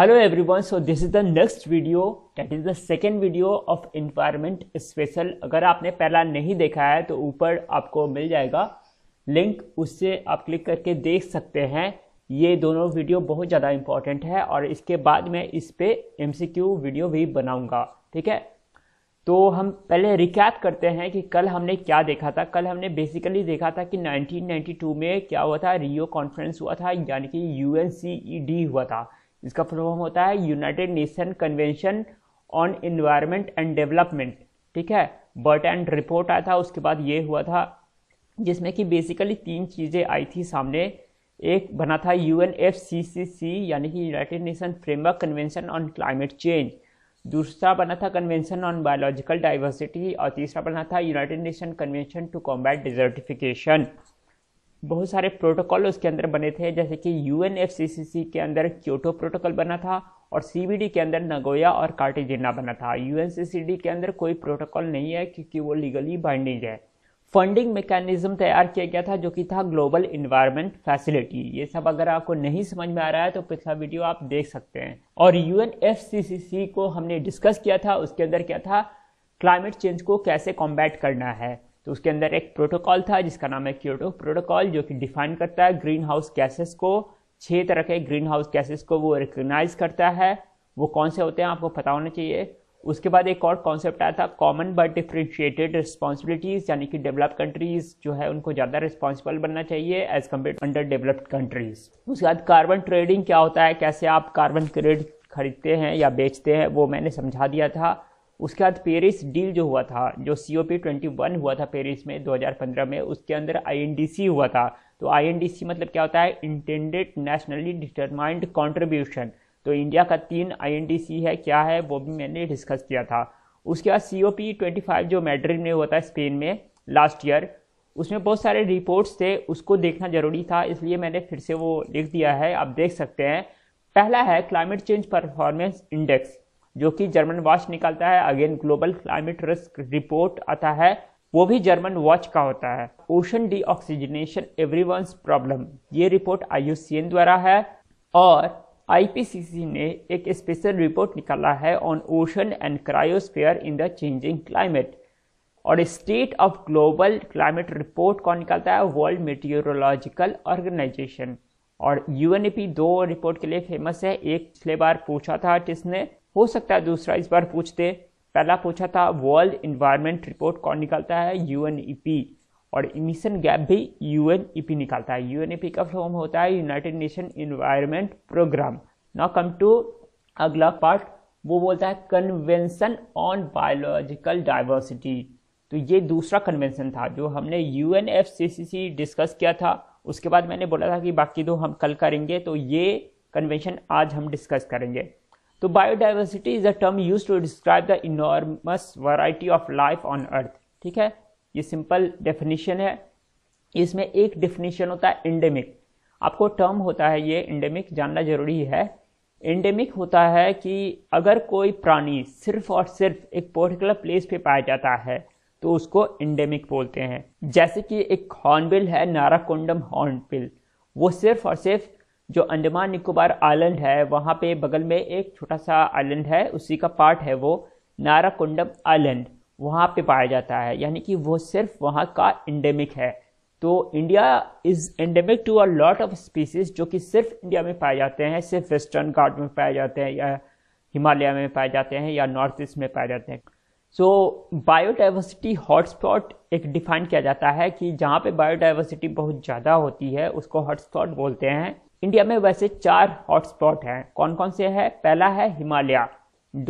hello everyone so this is the next video that is the second video of environment special अगर आपने पहला नहीं देखा है तो ऊपर आपको मिल जाएगा लिंक उससे आप क्लिक करके देख सकते हैं ये दोनों वीडियो बहुत ज़्यादा इम्पॉर्टेंट है और इसके बाद मैं इस पर एम वीडियो भी बनाऊंगा ठीक है तो हम पहले रिकैप करते हैं कि कल हमने क्या देखा था कल हमने बेसिकली देखा था कि 1992 में क्या हुआ था रियो कॉन्फ्रेंस हुआ था यानी कि यू e हुआ था इसका फुल फॉर्म होता है United Nation Convention on Environment and Development ठीक है बर्ट एंड रिपोर्ट आया था उसके बाद ये हुआ था जिसमें कि बेसिकली तीन चीज़ें आई थी सामने एक बना था U N F C C C यानी कि United Nation Framework Convention on Climate Change दूसरा बना था कन्वेंशन ऑन बायोलॉजिकल डाइवर्सिटी और तीसरा बना था United Nation convention to combat desertification बहुत सारे प्रोटोकॉल उसके अंदर बने थे जैसे कि यू के अंदर क्योटो प्रोटोकॉल बना था और सीबीडी के अंदर नगोया और कार्टिजिना बना था यूएनसीसीडी के अंदर कोई प्रोटोकॉल नहीं है क्योंकि वो लीगली बाइंडिंग है फंडिंग मैकेनिज्म तैयार किया गया था जो कि था ग्लोबल इन्वायरमेंट फैसिलिटी ये सब अगर आपको नहीं समझ में आ रहा है तो पिछला वीडियो आप देख सकते हैं और यूएनएफसीसीसी को हमने डिस्कस किया था उसके अंदर क्या था क्लाइमेट चेंज को कैसे कॉम्बैट करना है तो उसके अंदर एक प्रोटोकॉल था जिसका नाम है क्योटो प्रोटोकॉल जो कि डिफाइन करता है ग्रीन हाउस गैसेस को छह तरह के ग्रीन हाउस गैसेस को वो रिकग्नाइज करता है वो कौन से होते हैं आपको पता होना चाहिए उसके बाद एक और कॉन्सेप्ट आया था कॉमन बट डिफ्रेंशिएटेड रिस्पॉन्सिबिलिटीज यानी कि डेवलप्ड कंट्रीज जो है उनको ज़्यादा रिस्पॉन्सिबल बनना चाहिए as compare under developed countries उसके बाद कार्बन ट्रेडिंग क्या होता है कैसे आप कार्बन क्रेडिट खरीदते हैं या बेचते हैं वो मैंने समझा दिया था उसके बाद पेरिस डील जो हुआ था जो C O P twenty one हुआ था पेरिस में 2015 में उसके अंदर आई हुआ था तो आई मतलब क्या होता है इंटेंडेड नेशनली डिटरमाइंड कॉन्ट्रीब्यूशन तो इंडिया का तीन आई है क्या है वो भी मैंने डिस्कस किया था उसके बाद C O P twenty five जो मेड्रिड में हुआ था स्पेन में लास्ट ईयर उसमें बहुत सारे रिपोर्ट्स थे उसको देखना ज़रूरी था इसलिए मैंने फिर से वो लिख दिया है आप देख सकते हैं पहला है क्लाइमेट चेंज परफॉर्मेंस इंडेक्स जो कि जर्मन वॉच निकालता है again global climate risk report आता है वो भी जर्मन वॉच का होता है ओशन डीऑक्सीजनेशन एवरी प्रॉब्लम ये रिपोर्ट आईयूसीएन द्वारा है और आईपीसीसी ने एक स्पेशल रिपोर्ट निकाला है on ocean and cryosphere in the changing climate और state of global climate report कौन निकालता है वर्ल्ड मेटियोरोलॉजिकल ऑर्गेनाइजेशन और यूएनपी दो रिपोर्ट के लिए फेमस है एक पिछले बार पूछा था जिसने ने हो सकता है दूसरा इस बार पूछते पहला पूछा था वर्ल्ड इन्वायरमेंट रिपोर्ट कौन निकालता है यू e और इमिशन गैप भी यू e निकालता है यू का फॉर्म होता है United Nation Environment Programme now come to अगला पार्ट वो बोलता है कन्वेंशन ऑन बायोलॉजिकल डाइवर्सिटी तो ये दूसरा कन्वेंशन था जो हमने यू डिस्कस किया था उसके बाद मैंने बोला था कि बाकी दो हम कल करेंगे तो ये कन्वेंशन आज हम डिस्कस करेंगे तो biodiversity is a term use to describe the enormous variety of life on earth ठीक है ये सिंपल डेफिनेशन है इसमें एक डेफिनेशन होता है इंडेमिक आपको टर्म होता है ये इंडेमिक जानना जरूरी है इंडेमिक होता है कि अगर कोई प्राणी सिर्फ और सिर्फ एक पर्टिकुलर प्लेस पे पाया जाता है तो उसको इंडेमिक बोलते हैं जैसे कि एक हॉर्नबिल है नाराकोंडम हॉर्नबिल वो सिर्फ और सिर्फ जो अंडमान निकोबार आइलैंड है वहाँ पे बगल में एक छोटा सा आइलैंड है उसी का पार्ट है वो नाराकुंडम आइलैंड वहाँ पे पाया जाता है यानी कि वो सिर्फ वहाँ का इंडेमिक है तो India is endemic to a lot of species जो कि सिर्फ इंडिया में पाए जाते हैं सिर्फ वेस्टर्न घाट में पाए जाते हैं या हिमालय में पाए जाते हैं या नॉर्थ ईस्ट में पाए जाते हैं सो बायोडाइवर्सिटी हॉटस्पॉट एक डिफाइन किया जाता है कि जहाँ पे बायोडाइवर्सिटी बहुत ज़्यादा होती है उसको हॉटस्पॉट बोलते हैं इंडिया में वैसे चार हॉटस्पॉट हैं कौन कौन से है पहला है हिमालय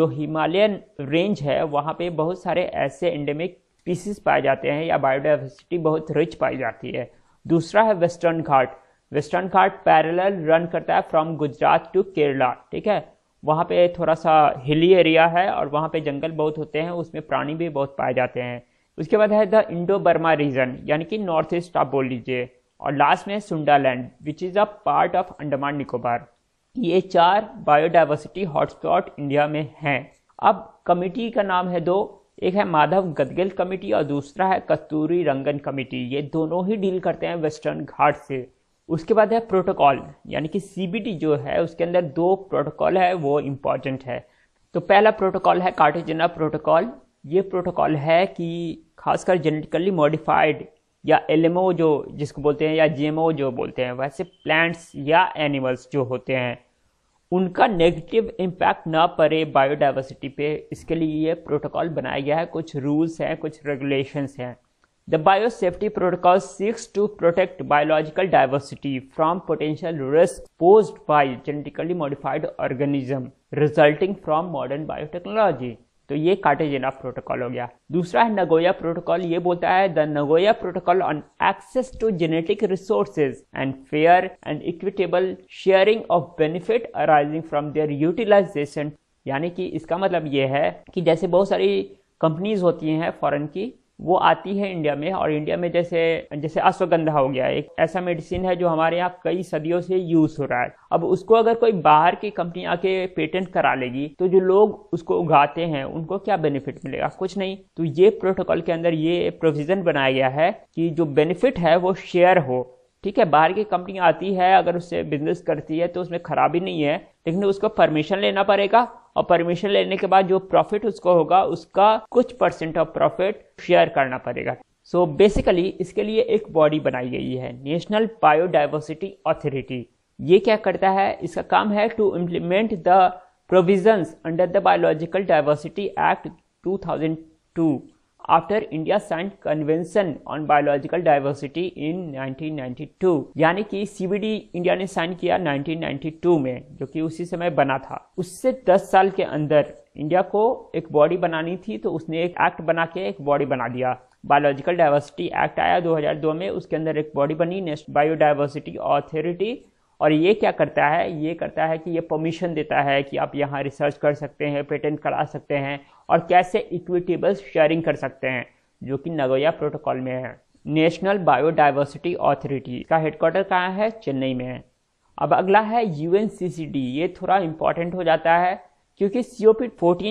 जो हिमालयन रेंज है वहाँ पे बहुत सारे ऐसे एंडेमिक स्पीसीज पाए जाते हैं या बायोडाइवर्सिटी बहुत रिच पाई जाती है दूसरा है western Ghat western Ghat parallel run करता है फ्रॉम गुजरात टू केरला ठीक है वहाँ पे थोड़ा सा हिली एरिया है और वहाँ पे जंगल बहुत होते हैं उसमें प्राणी भी बहुत पाए जाते हैं उसके बाद है द इंडो बर्मा रीजन यानी कि नॉर्थ ईस्ट आप बोल लीजिए और लास्ट में Sundaland which is a part of Andaman Nicobar ये चार बायोडाइवर्सिटी हॉटस्पॉट इंडिया में हैं अब कमेटी का नाम है दो एक है माधव गदगिल कमेटी और दूसरा है कस्तूरी रंगन कमेटी ये दोनों ही डील करते हैं वेस्टर्न घाट से उसके बाद है प्रोटोकॉल यानी कि सीबीटी जो है उसके अंदर दो प्रोटोकॉल है वो इम्पॉर्टेंट है तो पहला प्रोटोकॉल है कार्टेजना प्रोटोकॉल ये प्रोटोकॉल है कि खासकर जेनेटिकली मॉडिफाइड या एलएमओ जो जिसको बोलते हैं या जीएमओ जो बोलते हैं वैसे प्लांट्स या एनिमल्स जो होते हैं उनका नेगेटिव इम्पैक्ट ना पड़े बायोडाइवर्सिटी पे इसके लिए ये प्रोटोकॉल बनाया गया है कुछ रूल्स हैं कुछ रेगुलेशंस हैं the bio safety protocol seeks to protect biological diversity from potential risk posed by genetically modified organism resulting from modern biotechnology तो ये कार्टेजेना प्रोटोकॉल हो गया दूसरा है नगोया प्रोटोकॉल ये बोलता है the Nagoya protocol on access to genetic resources and fair and equitable sharing of benefit arising from their utilisation यानी कि इसका मतलब ये है कि जैसे बहुत सारी कंपनीज होती हैं फॉरेन की वो आती है इंडिया में और इंडिया में जैसे जैसे अश्वगंधा हो गया एक ऐसा मेडिसिन है जो हमारे यहाँ कई सदियों से यूज हो रहा है अब उसको अगर कोई बाहर की कंपनी आके पेटेंट करा लेगी तो जो लोग उसको उगाते हैं उनको क्या बेनिफिट मिलेगा कुछ नहीं तो ये प्रोटोकॉल के अंदर ये प्रोविजन बनाया गया है कि जो बेनिफिट है वो शेयर हो ठीक है बाहर की कंपनी आती है अगर उससे बिजनेस करती है तो उसमें खराबी नहीं है लेकिन उसको परमिशन लेना पड़ेगा और परमिशन लेने के बाद जो प्रॉफिट उसको होगा उसका कुछ परसेंट ऑफ प्रॉफिट शेयर करना पड़ेगा सो so बेसिकली इसके लिए एक बॉडी बनाई गई है नेशनल बायोडाइवर्सिटी अथॉरिटी ये क्या करता है इसका काम है to implement the provisions under the biological diversity act to science convention on biological diversity in nineteen ninety 1992 यानी कि सीबीडी इंडिया ने साइन किया 1992 में जो कि उसी समय बना था उससे 10 साल के अंदर इंडिया को एक बॉडी बनानी थी तो उसने एक एक्ट बना के एक बॉडी बना दिया बायोलॉजिकल डाइवर्सिटी एक्ट आया 2002 में उसके अंदर एक बॉडी बनी नेशनल बायोडाइवर्सिटी अथॉरिटी और ये क्या करता है ये करता है कि ये परमिशन देता है कि आप यहाँ रिसर्च कर सकते हैं पेटेंट करा सकते हैं और कैसे इक्विटेबल शेयरिंग कर सकते हैं जो कि नगोया प्रोटोकॉल में है नेशनल बायोडाइवर्सिटी अथॉरिटी का हेडक्वार्टर कहाँ है चेन्नई में है अब अगला है यू ये थोड़ा इंपॉर्टेंट हो जाता है क्योंकि सी ओ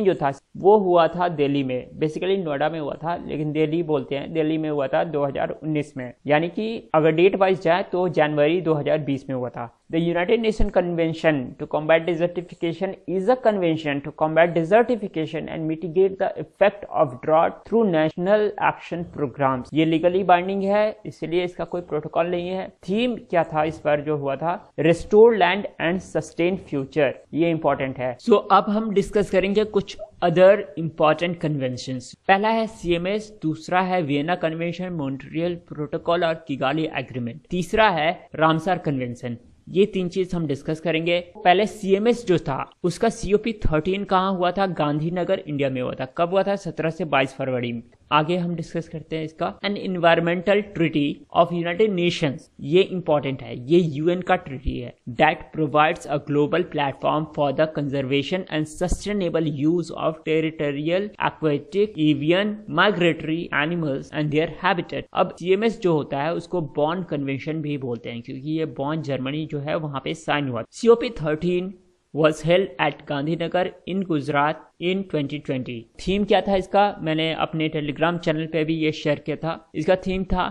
जो था वो हुआ था दिल्ली में बेसिकली नोएडा में हुआ था लेकिन दिल्ली बोलते हैं दिल्ली में हुआ था 2019 में यानी कि अगर डेट वाइज जाए तो जनवरी 2020 में हुआ था the United Nation convention to combat desertification is a convention to combat desertification and mitigate the effect of drought through national action programme ये लीगली बाइंडिंग है इसलिए इसका कोई प्रोटोकॉल नहीं है थीम क्या था इस बार जो हुआ था restore land and sustain future ये इंपॉर्टेंट है सो so, अब हम डिस्कस करेंगे कुछ अदर इम्पॉर्टेंट कन्वेंशन पहला है सीएमएस दूसरा है वियना कन्वेंशन मॉन्ट्रियल प्रोटोकॉल और किगाली एग्रीमेंट तीसरा है रामसार कन्वेंशन ये तीन चीज हम डिस्कस करेंगे पहले सीएमएस जो था उसका सीओपी थर्टीन कहाँ हुआ था गांधीनगर इंडिया में हुआ था कब हुआ था सत्रह से बाईस फरवरी में आगे हम डिस्कस करते हैं इसका an environmental treaty of United Nations ये इंपॉर्टेंट है ये यूएन का ट्रिटी है that provides a global platform for the conservation and sustainable use of territorial aquatic avian migratory animals and their habitat अब सीएमएस जो होता है उसको बॉन्ड कन्वेंशन भी बोलते हैं क्योंकि ये बॉन्ड जर्मनी जो है वहां पे साइन हुआ COP thirteen was held at Gandhinagar in Gujarat in 2020 theme क्या था इसका मैंने अपने टेलीग्राम चैनल पे भी ये शेयर किया था इसका थीम था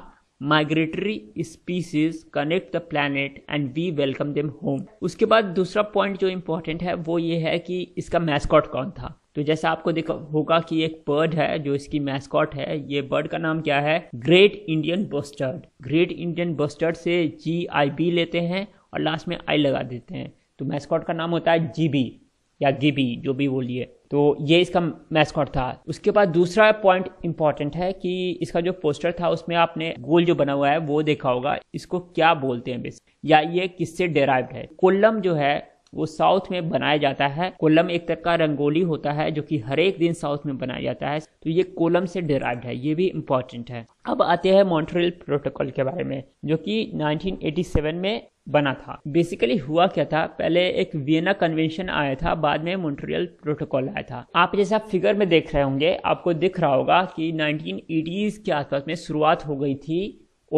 migratory species connect the planet and we welcome them home उसके बाद दूसरा पॉइंट जो इम्पोर्टेंट है वो ये है कि इसका मैस्कॉट कौन था तो जैसा आपको देखा होगा कि एक बर्ड है जो इसकी मैस्कॉट है ये बर्ड का नाम क्या है great Indian bustard great Indian bustard से जी आई बी लेते हैं और लास्ट में आई लगा देते हैं तो मैस्कॉट का नाम होता है जीबी या गिबी जो भी बोलिए तो ये इसका मैस्कॉट था उसके बाद दूसरा पॉइंट इंपॉर्टेंट है कि इसका जो पोस्टर था उसमें आपने गोल जो बना हुआ है वो देखा होगा इसको क्या बोलते हैं बेस या ये किससे डेराइव्ड है कोल्लम जो है वो साउथ में बनाया जाता है कोलम एक तरह का रंगोली होता है जो कि हर एक दिन साउथ में बनाया जाता है तो ये कोलम से डिराइव्ड है ये भी इम्पोर्टेंट है अब आते हैं मॉन्ट्रियल प्रोटोकॉल के बारे में जो कि 1987 में बना था बेसिकली हुआ क्या था पहले एक वियना कन्वेंशन आया था बाद में मॉन्ट्रियल प्रोटोकॉल आया था आप जैसा फिगर में देख रहे होंगे आपको दिख रहा होगा कि नाइनटीन के आसपास में शुरुआत हो गई थी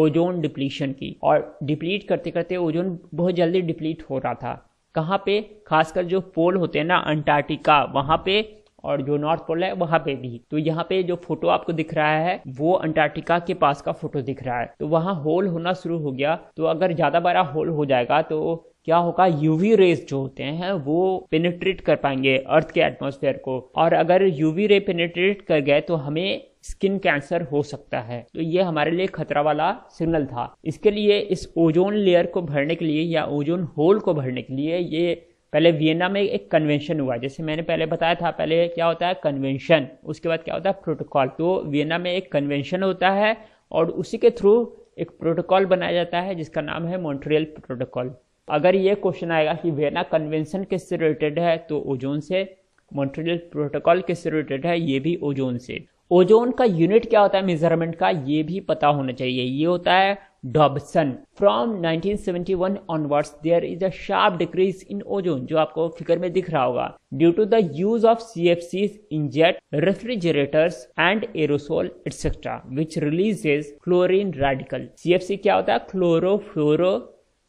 ओजोन डिप्लीशन की और डिप्लीट करते करते ओजोन बहुत जल्दी डिप्लीट हो रहा था कहाँ पे खासकर जो पोल होते हैं ना अंटार्कटिका वहाँ पे और जो नॉर्थ पोल है वहां पे भी तो यहाँ पे जो फोटो आपको दिख रहा है वो अंटार्कटिका के पास का फोटो दिख रहा है तो वहाँ होल होना शुरू हो गया तो अगर ज्यादा बड़ा होल हो जाएगा तो क्या होगा यूवी रेज जो होते हैं वो पेनेट्रेट कर पाएंगे अर्थ के एटमोसफेयर को और अगर यूवी रे पेनेट्रेट कर गए तो हमें स्किन कैंसर हो सकता है तो ये हमारे लिए खतरा वाला सिग्नल था इसके लिए इस ओजोन लेयर को भरने के लिए या ओजोन होल को भरने के लिए ये पहले वियना में एक कन्वेंशन हुआ जैसे मैंने पहले बताया था पहले क्या होता है कन्वेंशन उसके बाद क्या होता है प्रोटोकॉल तो वियना में एक कन्वेंशन होता है और उसी के थ्रू एक प्रोटोकॉल बनाया जाता है जिसका नाम है मॉन्ट्रियल प्रोटोकॉल अगर ये क्वेश्चन आएगा कि वेना कन्वेंशन किससे रिलेटेड है तो ओजोन से मॉन्ट्रियल प्रोटोकॉल किससे रिलेटेड है ये भी ओजोन से ओजोन का यूनिट क्या होता है मेजरमेंट का ये भी पता होना चाहिए ये होता है Dobson from 1971 onwards there is a sharp decrease in ozone जो आपको फिगर में दिख रहा होगा due to the use of C F Cs in jet refrigerators and aerosol etcetera which is chlorine radical C F C क्या होता है chlorofluoro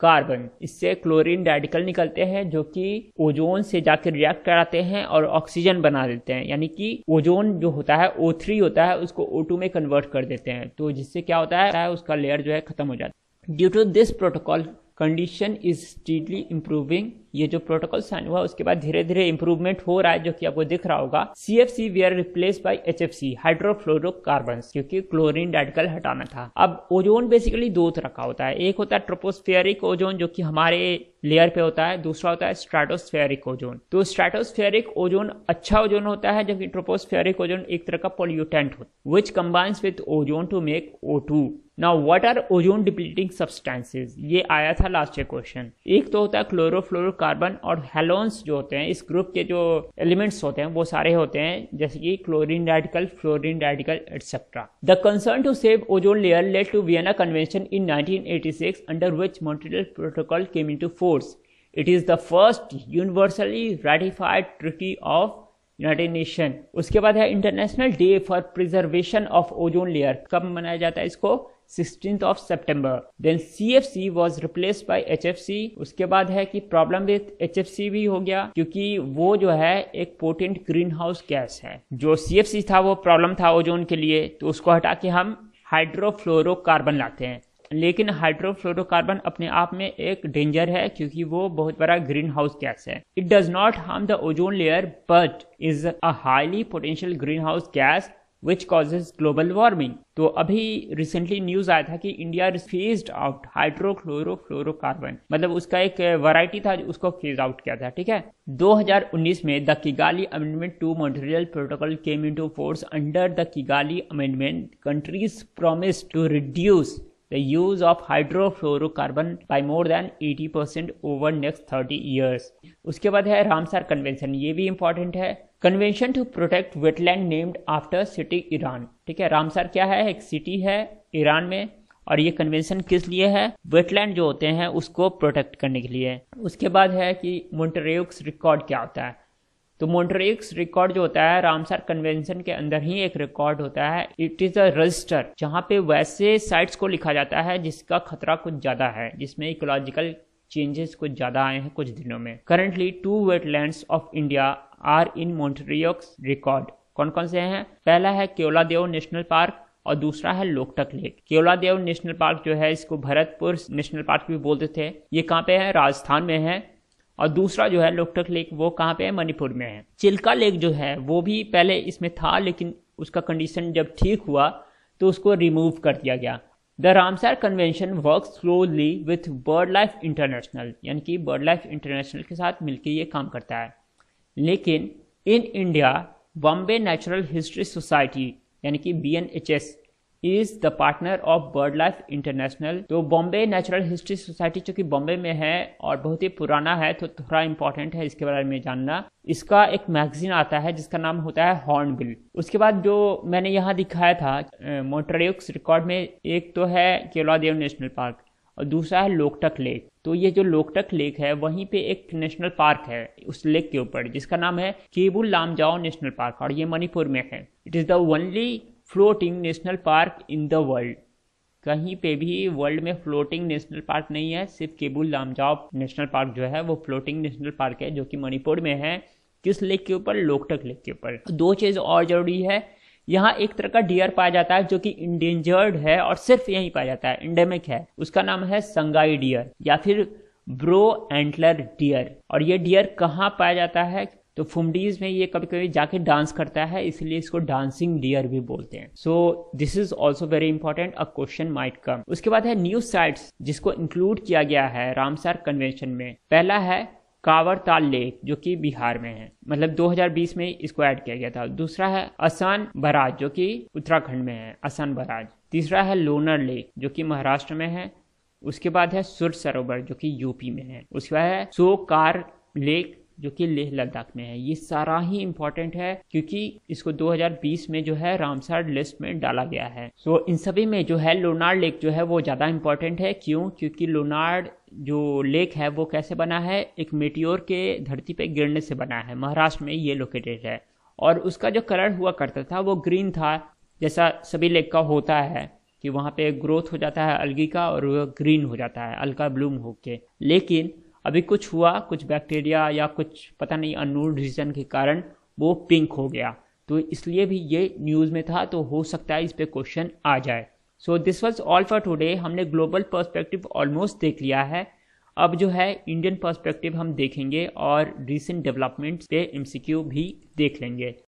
carbon इससे क्लोरीन रेडिकल निकलते हैं जो कि ओजोन से जाकर रिएक्ट कराते हैं और ऑक्सीजन बना देते हैं यानी कि ओजोन जो होता है ओ थ्री होता है उसको ओ टू में कन्वर्ट कर देते हैं तो जिससे क्या होता है उसका लेयर जो है खत्म हो जाता है due to this protocol condition is steadily improving ये जो प्रोटोकॉल साइन हुआ उसके बाद धीरे धीरे इंप्रूवमेंट हो रहा है जो कि आपको दिख रहा होगा C F C we are replace by H F C hydrofluorocarbon क्योंकि क्लोरिन रेडिकल हटाना था अब ओजोन बेसिकली दो तरह का होता है एक होता है ट्रोपोस्फेयरिक ओजोन जो कि हमारे लेयर पे होता है दूसरा होता है स्ट्रेटोस्फेयरिक ओजोन तो स्ट्रेटोस्फेयरिक ओजोन अच्छा ओजोन होता है जबकि ट्रोपोस्फेयरिक ओजोन एक तरह का पोल्यूटेंट होता है which combines with ozone to make O two now what are ozone depleting substances ये आया था लास्ट ईयर क्वेश्चन एक तो होता है क्लोरोफ्लोरोकार्बन और हेलोन्स जो होते हैं इस ग्रुप के जो एलिमेंट्स होते हैं वो सारे होते हैं जैसे कि chlorine radical fluorine radical etcetera the concern to save ozone layer led to Vienna convention in nineteen eighty six under which Montreal protocol came in to force it is the first universally ratified treaty of United Nation उसके बाद है international day for preservation of ozone layer कब मनाया जाता है इसको 16th of September. Then CFC was replaced by HFC. उसके बाद है कि प्रॉब्लम with HFC भी हो गया क्योंकि वो जो है एक पोटेंट ग्रीन हाउस गैस है जो CFC था वो प्रॉब्लम था ओजोन के लिए तो उसको हटा के हम हाइड्रोफ्लोरोकार्बन लाते हैं लेकिन हाइड्रोफ्लोरोकार्बन अपने आप में एक डेंजर है क्योंकि वो बहुत बड़ा ग्रीन हाउस गैस है it does not harm the ozone layer but is a highly potential greenhouse gas which causes global warming तो अभी रिसेंटली न्यूज आया था कि इंडिया फेज्ड आउट हाइड्रोक्लोरोफ्लोरोकार्बन मतलब उसका एक वैरायटी था उसको फेज आउट किया था ठीक है 2019 में the Kigali amendment to Montreal protocol came into force under the Kigali amendment countries promise to reduce the use of hydrofluorocarbon by more than 80% over next 30 years उसके बाद है रामसार कन्वेंशन ये भी इंपॉर्टेंट है convention to protect wetland named after city Iran ठीक है Ramsar क्या है एक सिटी है ईरान में और ये कन्वेंशन किस लिए है वेटलैंड जो होते हैं उसको प्रोटेक्ट करने के लिए उसके बाद है कि मोन्टरेक्स रिकॉर्ड क्या होता है तो मोन्टरेक्स रिकॉर्ड जो होता है रामसर कन्वेंशन के अंदर ही एक रिकॉर्ड होता है इट इज़ अ रजिस्टर जहाँ पे वैसे साइट्स को लिखा जाता है जिसका खतरा कुछ ज़्यादा है जिसमें इकोलॉजिकल चेंजेस कुछ ज़्यादा आए हैं कुछ दिनों में currently two wetland of India are in Montreux record कौन कौन से हैं पहला है केवलादेव नेशनल पार्क और दूसरा है Loktak lake Keoladeo national park जो है इसको भरतपुर नेशनल पार्क भी बोलते थे ये कहाँ पे है राजस्थान में है और दूसरा जो है लोकटक लेक वो कहाँ पे है मणिपुर में है चिल्का लेक जो है वो भी पहले इसमें था लेकिन उसका कंडीशन जब ठीक हुआ तो उसको रिमूव कर दिया गया the Ramsar convention work slowly with bird life international यानी कि बर्ड लाइफ इंटरनेशनल के साथ मिलकर ये काम करता है लेकिन in India Bombay natural history society यानी कि B N H S is the partner of bird life international तो बॉम्बे नेचुरल हिस्ट्री सोसाइटी जो कि बॉम्बे में है और बहुत ही पुराना है तो थोड़ा इंपॉर्टेंट है इसके बारे में जानना इसका एक मैगजीन आता है जिसका नाम होता है हॉर्नबिल उसके बाद जो मैंने यहाँ दिखाया था मोटरयुक्स रिकॉर्ड में एक तो है केला देव नेशनल पार्क और दूसरा है लोकटक लेक तो ये जो लोकटक लेक है वहीं पे एक नेशनल पार्क है उस लेक के ऊपर जिसका नाम है केबुल लामजाओ नेशनल पार्क और ये मणिपुर में है it is the only floating national park in the world कहीं पे भी वर्ल्ड में फ्लोटिंग नेशनल पार्क नहीं है सिर्फ केबुल लामजाओ नेशनल पार्क जो है वो फ्लोटिंग नेशनल पार्क है जो कि मणिपुर में है किस लेक के ऊपर लोकटक लेक के ऊपर दो चीज़ और ज़रूरी है यहाँ एक तरह का डियर पाया जाता है जो कि इंडेंजर्ड है और सिर्फ यहीं पाया जाता है इंडेमिक है उसका नाम है संगाई डियर या फिर ब्रो एंटलर डियर और ये डियर कहाँ पाया जाता है तो फुमडीज में ये कभी कभी जाके डांस करता है इसलिए इसको डांसिंग डियर भी बोलते हैं so this is also very important a question might come उसके बाद है न्यूज साइट्स जिसको इंक्लूड किया गया है रामसार कन्वेंशन में पहला है कावरताल लेक जो कि बिहार में है मतलब 2020 में इसको ऐड किया गया था दूसरा है असान बराज जो कि उत्तराखंड में है असान बराज तीसरा है लोनर लेक जो कि महाराष्ट्र में है उसके बाद है सुर सरोवर जो कि यूपी में है उसके बाद है सोकार लेक जो कि लेह लद्दाख में है ये सारा ही इम्पोर्टेंट है क्योंकि इसको 2020 में जो है रामसर लिस्ट में डाला गया है सो so, इन सभी में जो है लोनार्ड लेक जो है वो ज़्यादा इम्पोर्टेंट है क्यों क्योंकि लोनार्ड जो लेक है वो कैसे बना है एक मेटियोर के धरती पे गिरने से बना है महाराष्ट्र में ये लोकेटेड है और उसका जो कलर हुआ करता था वो ग्रीन था जैसा सभी लेक का होता है कि वहाँ पे ग्रोथ हो जाता है अलगी का और वह ग्रीन हो जाता है अलगा ब्लूम होके लेकिन अभी कुछ हुआ कुछ बैक्टीरिया या कुछ पता नहीं अनूल रीजन के कारण वो पिंक हो गया तो इसलिए भी ये न्यूज़ में था तो हो सकता है इस पर क्वेश्चन आ जाए so this was all for today हमने ग्लोबल पर्सपेक्टिव ऑलमोस्ट देख लिया है अब जो है इंडियन पर्सपेक्टिव हम देखेंगे और रिसेंट डेवलपमेंट्स पे एमसीक्यू भी देख लेंगे